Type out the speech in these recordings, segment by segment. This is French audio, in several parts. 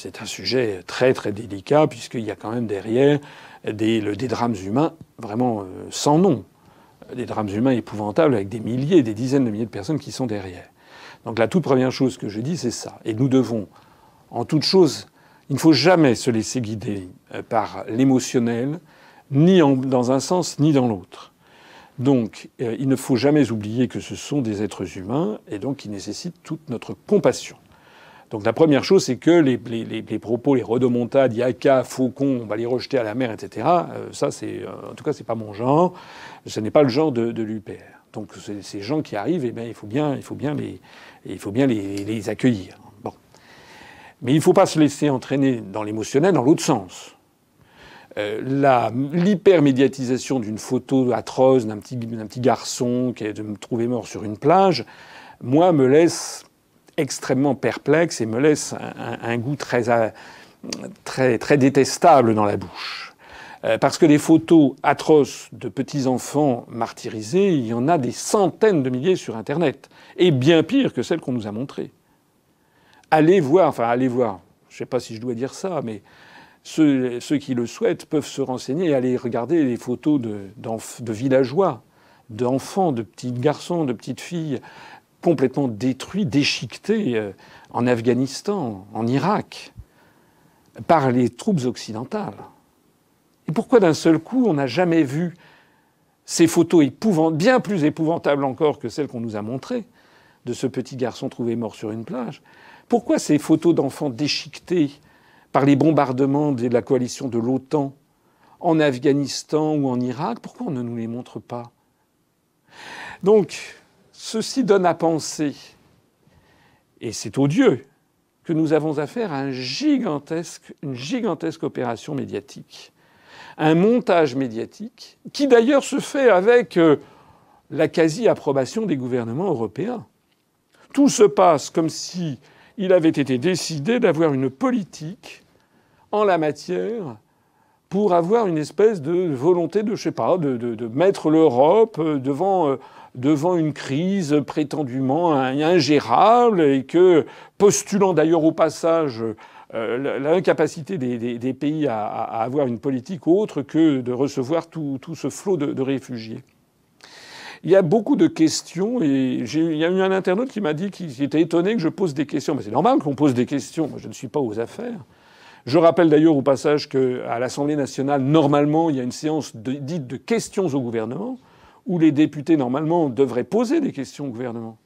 c'est un sujet très très délicat puisqu'il y a quand même derrière des, drames humains vraiment euh, sans nom, des drames humains épouvantables avec des milliers, des dizaines de milliers de personnes qui sont derrière. Donc la toute première chose que je dis, c'est ça. Et nous devons, en toute chose, il ne faut jamais se laisser guider euh, par l'émotionnel, ni dans un sens ni dans l'autre. Donc euh, il ne faut jamais oublier que ce sont des êtres humains et donc qui nécessitent toute notre compassion. Donc la première chose, c'est que les, propos, les redemontades, yaka, faucon, on va les rejeter à la mer, etc. Euh, ça, c'est, euh, en tout cas, c'est pas mon genre. Ce n'est pas le genre de, de l'UPR. Donc ces gens qui arrivent, eh bien, il faut bien, il faut bien les, il faut bien les, accueillir. Bon, mais il ne faut pas se laisser entraîner dans l'émotionnel, dans l'autre sens. Euh, l'hypermédiatisation d'une photo atroce d'un petit, d'un petit garçon qui est de me trouver mort sur une plage, moi, me laisse extrêmement perplexe et me laisse un, goût très, euh, très, très détestable dans la bouche. Euh, parce que les photos atroces de petits-enfants martyrisés, il y en a des centaines de milliers sur Internet, et bien pire que celles qu'on nous a montrées. Allez voir, enfin allez voir, je ne sais pas si je dois dire ça, mais ceux, qui le souhaitent peuvent se renseigner et aller regarder les photos de, de villageois, d'enfants, de petits garçons, de petites filles complètement détruits, déchiquetés euh, en Afghanistan, en Irak, par les troupes occidentales. Et pourquoi d'un seul coup on n'a jamais vu ces photos épouvantables, bien plus épouvantables encore que celles qu'on nous a montrées, de ce petit garçon trouvé mort sur une plage Pourquoi ces photos d'enfants déchiquetés par les bombardements de la coalition de l'OTAN en Afghanistan ou en Irak Pourquoi on ne nous les montre pas Donc, Ceci donne à penser, et c'est odieux, que nous avons affaire à gigantesque, une gigantesque opération médiatique, un montage médiatique qui d'ailleurs se fait avec euh, la quasi-approbation des gouvernements européens. Tout se passe comme si il avait été décidé d'avoir une politique en la matière pour avoir une espèce de volonté de, je sais pas, de mettre l'Europe euh, devant euh, devant une crise prétendument ingérable et que, postulant d'ailleurs au passage euh, l'incapacité des, pays à, avoir une politique autre que de recevoir tout, ce flot de, réfugiés. Il y a beaucoup de questions et il y a eu un internaute qui m'a dit qu'il était étonné que je pose des questions. Mais c'est normal qu'on pose des questions. je ne suis pas aux affaires. Je rappelle d'ailleurs au passage qu'à l'Assemblée nationale, normalement, il y a une séance dite de questions au gouvernement où les députés, normalement, devraient poser des questions au gouvernement.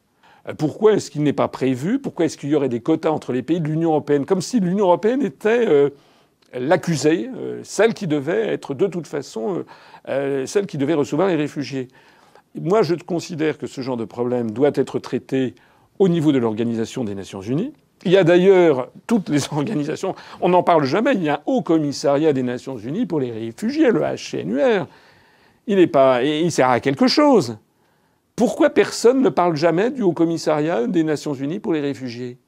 Euh, pourquoi est-ce qu'il n'est pas prévu Pourquoi est-ce qu'il y aurait des quotas entre les pays de l'Union européenne Comme si l'Union européenne était euh, l'accusée, euh, celle qui devait être de toute façon celle qui devait recevoir les réfugiés. Moi, je considère que ce genre de problème doit être traité au niveau de l'Organisation des Nations Unies. Il y a d'ailleurs toutes les organisations, on n'en parle jamais, il y a un haut commissariat des Nations Unies pour les réfugiés, le HCNUR, il, est pas, il sert à quelque chose. Pourquoi personne ne parle jamais du Haut Commissariat des Nations Unies pour les réfugiés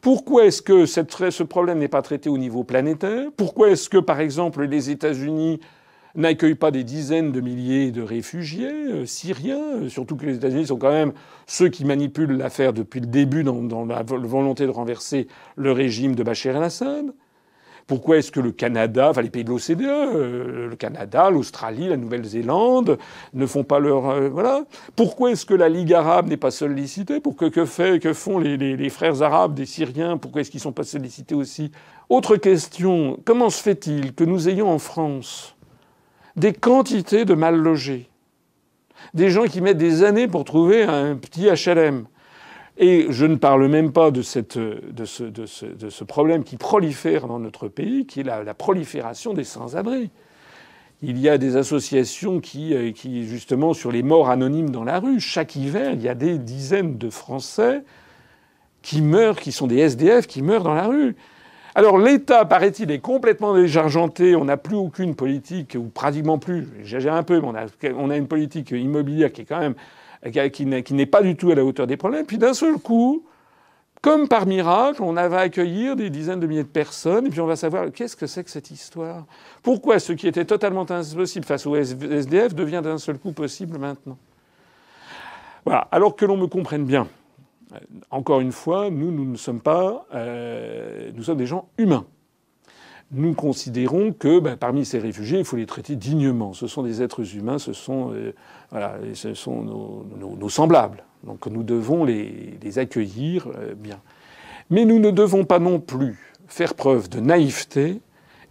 Pourquoi est-ce que ce problème n'est pas traité au niveau planétaire Pourquoi est-ce que, par exemple, les États-Unis n'accueillent pas des dizaines de milliers de réfugiés euh, syriens euh, Surtout que les États-Unis sont quand même ceux qui manipulent l'affaire depuis le début dans, dans la volonté de renverser le régime de Bachar el-Assad. Pourquoi est-ce que le Canada, enfin les pays de l'OCDE, euh, le Canada, l'Australie, la Nouvelle-Zélande ne font pas leur euh, voilà Pourquoi est-ce que la Ligue arabe n'est pas sollicitée Pour que, fait, que font les, les frères arabes des Syriens Pourquoi est-ce qu'ils sont pas sollicités aussi Autre question comment se fait-il que nous ayons en France des quantités de mal logés, des gens qui mettent des années pour trouver un petit HLM et je ne parle même pas de, cette, de, ce, de, ce, de ce, problème qui prolifère dans notre pays, qui est la, prolifération des sans-abri. Il y a des associations qui, euh, qui, justement, sur les morts anonymes dans la rue, chaque hiver, il y a des dizaines de Français qui meurent, qui sont des SDF, qui meurent dans la rue. Alors l'État, paraît-il, est complètement déjargenté. On n'a plus aucune politique, ou pratiquement plus. J'agère un peu, mais on a, on a une politique immobilière qui est quand même qui n'est pas du tout à la hauteur des problèmes. Puis d'un seul coup, comme par miracle, on va accueillir des dizaines de milliers de personnes, et puis on va savoir qu'est-ce que c'est que cette histoire Pourquoi ce qui était totalement impossible face au SDF devient d'un seul coup possible maintenant Voilà, alors que l'on me comprenne bien. Encore une fois, nous, nous ne sommes pas... Euh, nous sommes des gens humains nous considérons que bah, parmi ces réfugiés, il faut les traiter dignement. Ce sont des êtres humains, ce sont, euh, ce sont nos, semblables. Donc nous devons les, accueillir euh, bien. Mais nous ne devons pas non plus faire preuve de naïveté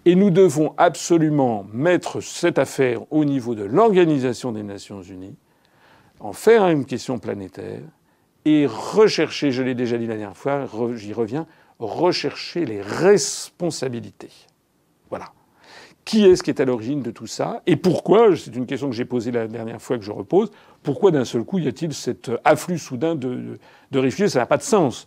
et nous devons absolument mettre cette affaire au niveau de l'Organisation des Nations Unies, en faire une question planétaire et rechercher, je l'ai déjà dit la dernière fois, j'y reviens, rechercher les responsabilités. Voilà. Qui est-ce qui est à l'origine de tout ça Et pourquoi, c'est une question que j'ai posée la dernière fois que je repose, pourquoi d'un seul coup y a-t-il cet euh, afflux soudain de, réfugiés Ça n'a pas de sens.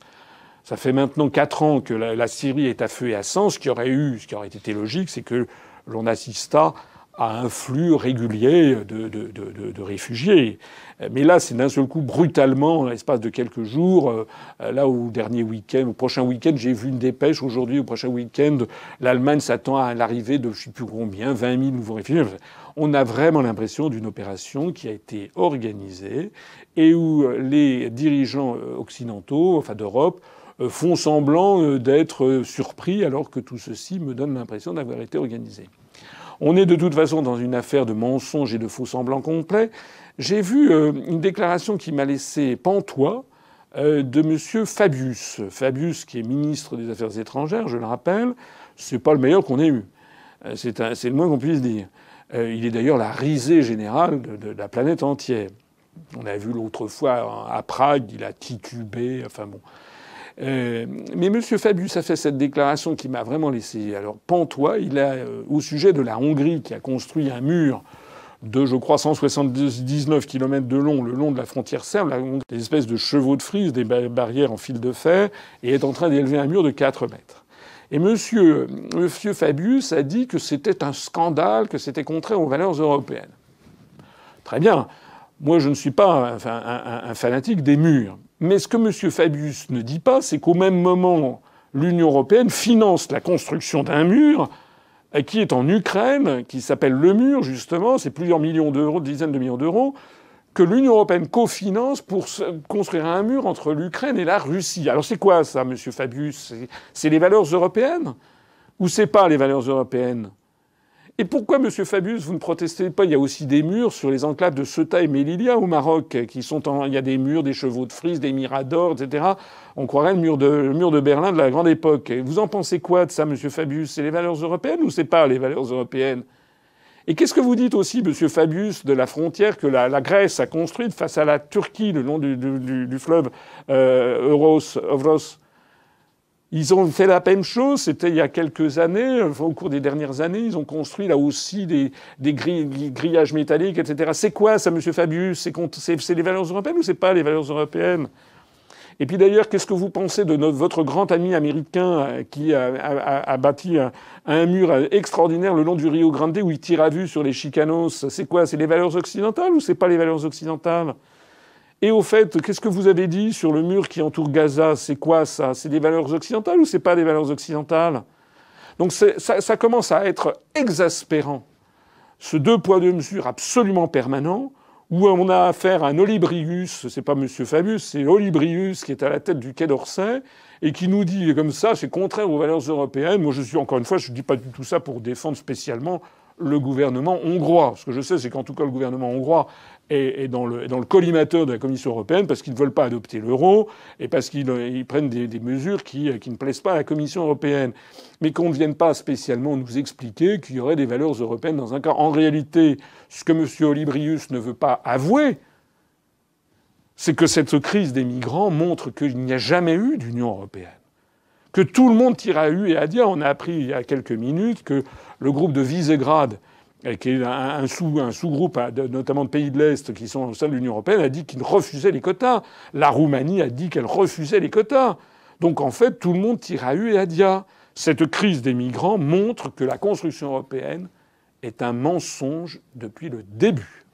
Ça fait maintenant quatre ans que la, Syrie est à feu et à sang. Ce qui aurait eu, ce qui aurait été logique, c'est que l'on assista à un flux régulier de, réfugiés. Mais là, c'est d'un seul coup, brutalement, en l'espace de quelques jours, euh, là au dernier week-end, au prochain week-end, j'ai vu une dépêche aujourd'hui, au prochain week-end, l'Allemagne s'attend à l'arrivée de je ne sais plus combien, 20 000 nouveaux réfugiés. On a vraiment l'impression d'une opération qui a été organisée et où euh, les dirigeants euh, occidentaux, enfin d'Europe, font semblant d'être surpris alors que tout ceci me donne l'impression d'avoir été organisé. On est de toute façon dans une affaire de mensonges et de faux semblants complets. J'ai vu euh, une déclaration qui m'a laissé pantois euh, de M. Fabius. Fabius, qui est ministre des Affaires étrangères, je le rappelle, c'est pas le meilleur qu'on ait eu. Euh, c'est le moins qu'on puisse dire. il est d'ailleurs la risée générale de, la planète entière. On l'a vu l'autre fois hein, à Prague, il a titubé. Enfin bon, euh, mais M. Fabius a fait cette déclaration qui m'a vraiment laissé alors pantois. Il a, euh, au sujet de la Hongrie qui a construit un mur de, je crois, 179 km de long, le long de la frontière serbe, des espèces de chevaux de frise, des barrières en fil de fer, et est en train d'élever un mur de 4 mètres. Et monsieur, Fabius a dit que c'était un scandale, que c'était contraire aux valeurs européennes. Très bien. Moi, je ne suis pas un fanatique des murs. Mais ce que M. Fabius ne dit pas, c'est qu'au même moment, l'Union européenne finance la construction d'un mur euh, qui est en Ukraine, qui s'appelle le mur, justement, c'est plusieurs millions d'euros, dizaines de millions d'euros, que l'Union européenne cofinance pour construire un mur entre l'Ukraine et la Russie. Alors c'est quoi ça, M. Fabius C'est les valeurs européennes Ou c'est pas les valeurs européennes et pourquoi, Monsieur Fabius, vous ne protestez pas Il y a aussi des murs sur les enclaves de Ceuta et Melilla au Maroc, qui sont en... il y a des murs, des chevaux de frise, des miradors, etc. On croirait le mur de, Berlin de la grande époque. vous en pensez quoi de ça, Monsieur Fabius C'est les valeurs européennes ou c'est pas les valeurs européennes Et qu'est-ce que vous dites aussi, Monsieur Fabius, de la frontière que la, Grèce a construite face à la Turquie le long du, fleuve euh, Euros, ils ont fait la même chose, c'était il y a quelques années, au cours des dernières années, ils ont construit là aussi des, grillages métalliques, etc. C'est quoi ça, monsieur Fabius C'est les valeurs européennes ou c'est pas les valeurs européennes et puis d'ailleurs, qu'est-ce que vous pensez de votre grand ami américain euh, qui a, bâti un, un, mur euh, extraordinaire le long du Rio Grande où il tire à vue sur les chicanos C'est quoi C'est les valeurs occidentales ou c'est pas les valeurs occidentales et au fait, qu'est-ce que vous avez dit sur le mur qui entoure Gaza C'est quoi ça C'est des valeurs occidentales ou c'est pas des valeurs occidentales Donc ça, commence à être exaspérant, ce deux poids deux mesures absolument permanent où on a affaire à un Olibrius, c'est pas Monsieur Fabius, c'est Olibrius qui est à la tête du Quai d'Orsay et qui nous dit comme ça, c'est contraire aux valeurs européennes. Moi, je suis encore une fois, je dis pas du tout ça pour défendre spécialement le gouvernement hongrois. Ce que je sais, c'est qu'en tout cas, le gouvernement hongrois est, dans le, collimateur de la Commission européenne parce qu'ils ne veulent pas adopter l'euro et parce qu'ils euh, prennent des, mesures qui, euh, qui, ne plaisent pas à la Commission européenne. Mais qu'on ne vienne pas spécialement nous expliquer qu'il y aurait des valeurs européennes dans un cas. En réalité, ce que M. Olibrius ne veut pas avouer, c'est que cette crise des migrants montre qu'il n'y a jamais eu d'Union européenne que tout le monde tire à et à dia. On a appris il y a quelques minutes que le groupe de Visegrad, euh, qui est un, sous, un sous-groupe hein, notamment de pays de l'Est qui sont au sein de l'Union européenne, a dit qu'il refusait les quotas. La Roumanie a dit qu'elle refusait les quotas. Donc en fait, tout le monde tire à et à dia. Cette crise des migrants montre que la construction européenne est un mensonge depuis le début.